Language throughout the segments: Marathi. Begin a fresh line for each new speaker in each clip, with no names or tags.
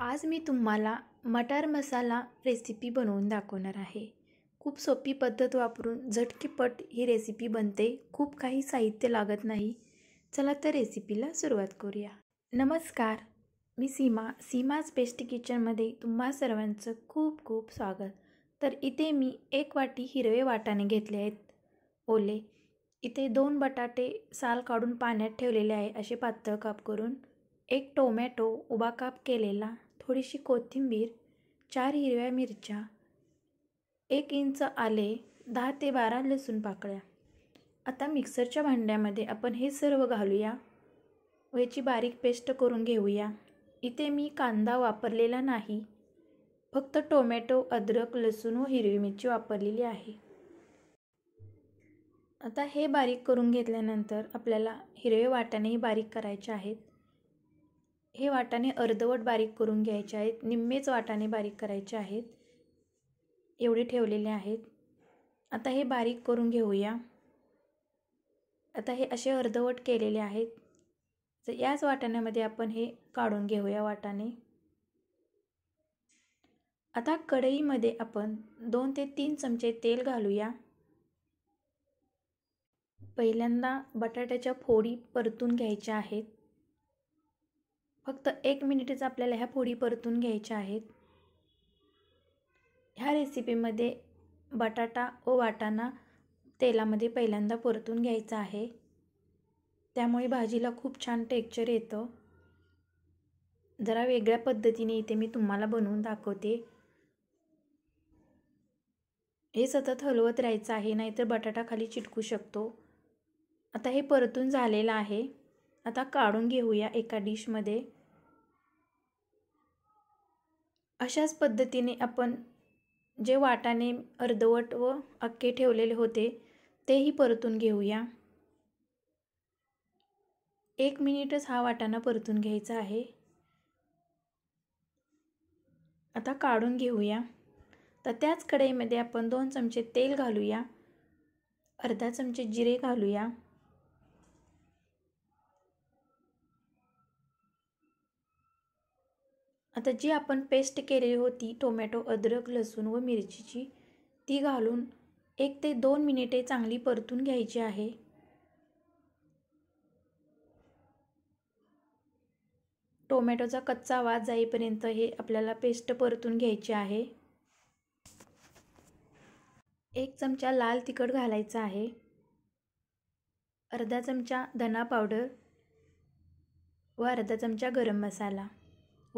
आज मी तुम्हाला मटार मसाला रेसिपी बनवून दाखवणार आहे खूप सोपी पद्धत वापरून झटकीपट ही रेसिपी बनते खूप काही साहित्य लागत नाही चला तर रेसिपीला सुरुवात करूया नमस्कार मी सीमा सीमाज बेस्ट किचनमध्ये तुम्हा सर्वांचं खूप खूप स्वागत तर इथे मी एक वाटी हिरवे वाटाणे घेतले आहेत ओले इथे दोन बटाटे साल काढून पाण्यात ठेवलेले आहे असे पातळ काप करून एक टोमॅटो उभा काप केलेला थोडीशी कोथिंबीर चार हिरव्या मिरच्या एक इंच आले दहा ते बारा लसूण पाकळ्या आता मिक्सरच्या भांड्यामध्ये आपण हे सर्व घालूया व याची बारीक पेस्ट करून घेऊया इथे मी कांदा वापरलेला नाही फक्त टोमॅटो अद्रक लसूण व हिरवी मिरची वापरलेली आहे आता हे बारीक करून घेतल्यानंतर आपल्याला हिरवे वाटाणेही बारीक करायचे आहेत हे वाटाणे अर्धवट बारीक करून घ्यायचे आहेत निम्मेच वाटाणे बारीक करायचे आहेत एवढे ठेवलेले आहेत आता हे बारीक करून घेऊया आता हे असे अर्धवट केलेले आहेत तर याच वाटाण्यामध्ये आपण हे काढून घेऊया वाटाणे आता कढईमध्ये आपण दोन ते तीन चमचे तेल घालूया पहिल्यांदा बटाट्याच्या फोडी परतून घ्यायच्या आहेत फक्त एक मिनिटच आपल्याला ह्या पोळी परतून घ्यायच्या आहेत ह्या रेसिपीमध्ये बटाटा व वाटाणा तेलामध्ये पहिल्यांदा परतून घ्यायचा आहे त्यामुळे भाजीला खूप छान टेक्चर येतं जरा वेगळ्या पद्धतीने इथे मी तुम्हाला बनवून दाखवते हे सतत हलवत राहायचं आहे नाहीतर बटाटा खाली चिटकू शकतो आता हे परतून झालेलं आहे आता काढून घेऊया एका डिशमध्ये अशाच पद्धतीने आपण जे वाटाने अर्धवट व अक्के ठेवलेले होते तेही परतून घेऊया एक मिनिटच हा वाटाणा परतून घ्यायचा आहे आता काढून घेऊया तर त्याच कढईमध्ये आपण दोन चमचे तेल घालूया अर्धा चमचे जिरे घालूया आता जी आपण पेस्ट केलेली होती टोमॅटो अद्रक लसूण व मिरचीची ती घालून एक ते दोन मिनिटे चांगली परतून घ्यायची आहे टोमॅटोचा कच्चा वाद जाईपर्यंत हे आपल्याला पेस्ट परतून घ्यायची आहे एक चमचा लाल तिखट घालायचा आहे अर्धा चमचा धना पावडर व अर्धा चमचा गरम मसाला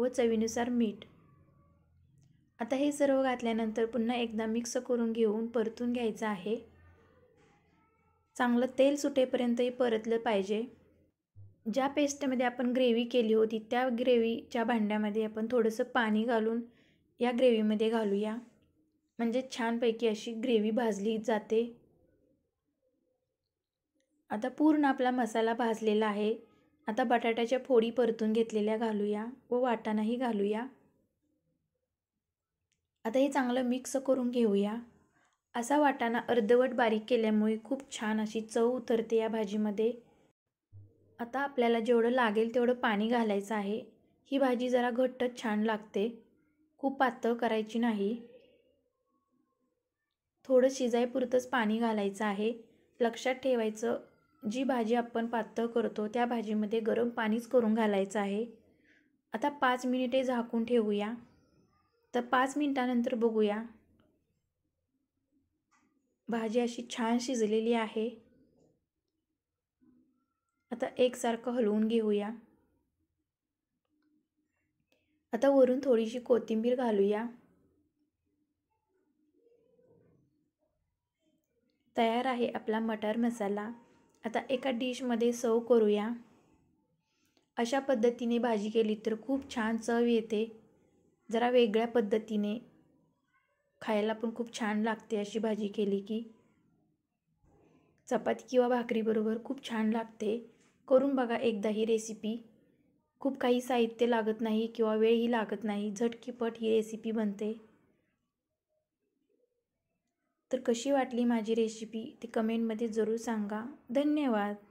व चवीनुसार मीठ आता हे सर्व घातल्यानंतर पुन्हा एकदा मिक्स करून घेऊन परतून घ्यायचं आहे चांगलं तेल सुटेपर्यंतही परतलं पाहिजे ज्या पेस्टमध्ये आपण ग्रेव्ही केली होती त्या ग्रेव्हीच्या भांड्यामध्ये आपण थोडंसं पाणी घालून या ग्रेव्हीमध्ये घालूया म्हणजे छानपैकी अशी ग्रेव्ही भाजली जाते आता पूर्ण आपला मसाला भाजलेला आहे आता बटाट्याच्या फोडी परतून घेतलेल्या घालूया व वाटाणाही घालूया आता हे चांगलं मिक्स करून घेऊया असा वाटाणा अर्धवट बारीक केल्यामुळे खूप छान अशी चव उतरते या भाजीमध्ये आता आपल्याला जेवढं लागेल तेवढं पाणी घालायचं आहे ही भाजी जरा घट्टच छान लागते खूप पातळ करायची नाही थोडं शिजायपुरतंच पाणी घालायचं आहे लक्षात ठेवायचं जी भाजी आपण पातळ करतो त्या भाजीमध्ये गरम पाणीच करून घालायचं आहे आता पाच मिनिटे झाकून ठेवूया तर पाच मिनिटानंतर बघूया भाजी अशी छान शिजलेली आहे आता एकसारखं हलवून घेऊया आता वरून थोडीशी कोथिंबीर घालूया तयार आहे आपला मटर मसाला आता एका डिशमध्ये सव करूया अशा पद्धतीने भाजी केली तर खूप छान चव येते जरा वेगळ्या पद्धतीने खायला पण खूप छान लागते अशी भाजी केली की चपाती किंवा भाकरीबरोबर खूप छान लागते करून बघा एकदा ही रेसिपी खूप काही साहित्य लागत नाही किंवा वेळही लागत नाही झटकीपट ही रेसिपी बनते तर कशी वाटली माझी रेसिपी ते कमेंटमध्ये जरूर सांगा धन्यवाद